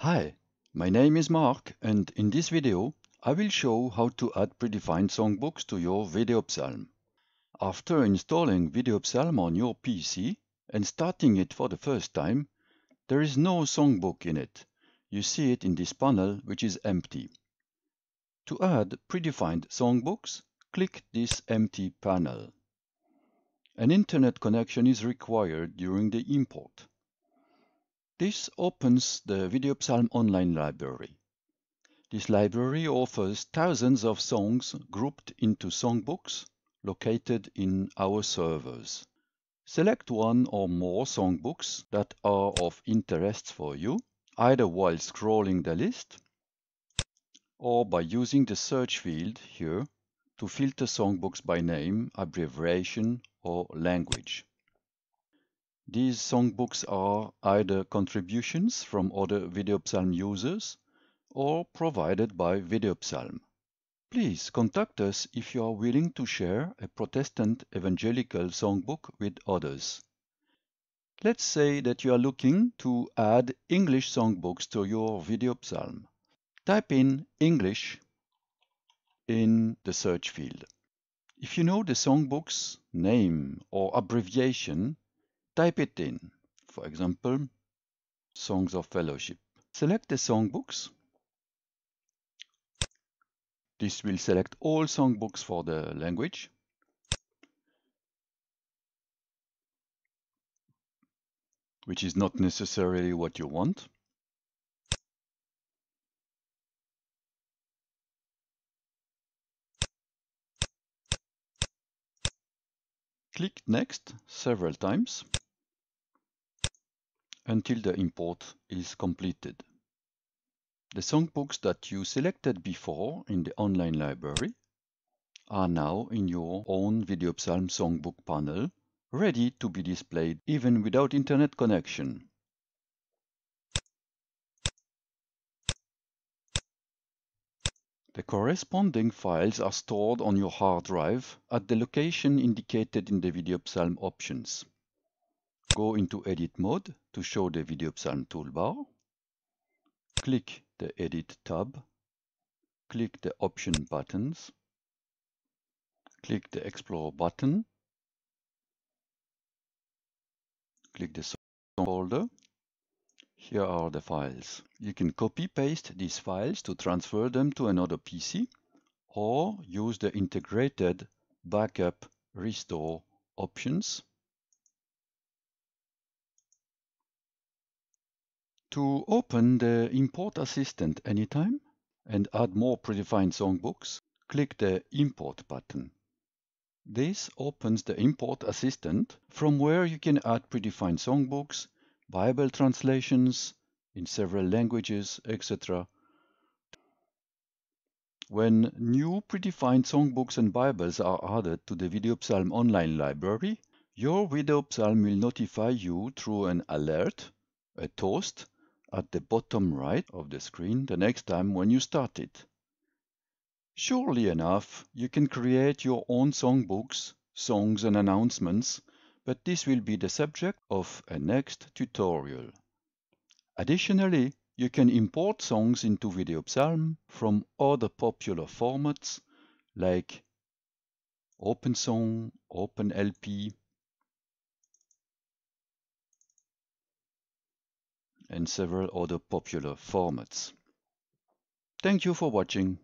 Hi, my name is Mark and in this video I will show how to add predefined songbooks to your VideoPsalm. After installing VideoPsalm on your PC and starting it for the first time, there is no songbook in it. You see it in this panel which is empty. To add predefined songbooks, click this empty panel. An internet connection is required during the import. This opens the VideoPsalm online library. This library offers thousands of songs grouped into songbooks located in our servers. Select one or more songbooks that are of interest for you, either while scrolling the list or by using the search field here to filter songbooks by name, abbreviation or language. These songbooks are either contributions from other VideoPsalm users or provided by VideoPsalm. Please contact us if you are willing to share a Protestant evangelical songbook with others. Let's say that you are looking to add English songbooks to your VideoPsalm. Type in English in the search field. If you know the songbook's name or abbreviation, Type it in. For example, Songs of Fellowship. Select the songbooks. This will select all songbooks for the language. which is not necessarily what you want. Click Next several times until the import is completed. The songbooks that you selected before in the online library are now in your own VideoPsalm songbook panel, ready to be displayed even without internet connection. The corresponding files are stored on your hard drive at the location indicated in the VideoPsalm options go into edit mode to show the Video Psalm toolbar. Click the Edit tab. Click the Option buttons. Click the Explore button. Click the folder. Here are the files. You can copy paste these files to transfer them to another PC or use the integrated backup restore options To open the Import Assistant anytime and add more predefined songbooks, click the Import button. This opens the Import Assistant from where you can add predefined songbooks, Bible translations in several languages, etc. When new predefined songbooks and Bibles are added to the Video Psalm online library, your Video Psalm will notify you through an alert, a toast, at the bottom right of the screen the next time when you start it. Surely enough, you can create your own songbooks, songs and announcements, but this will be the subject of a next tutorial. Additionally, you can import songs into VideoPsalm from other popular formats like OpenSong, OpenLP, and several other popular formats. Thank you for watching.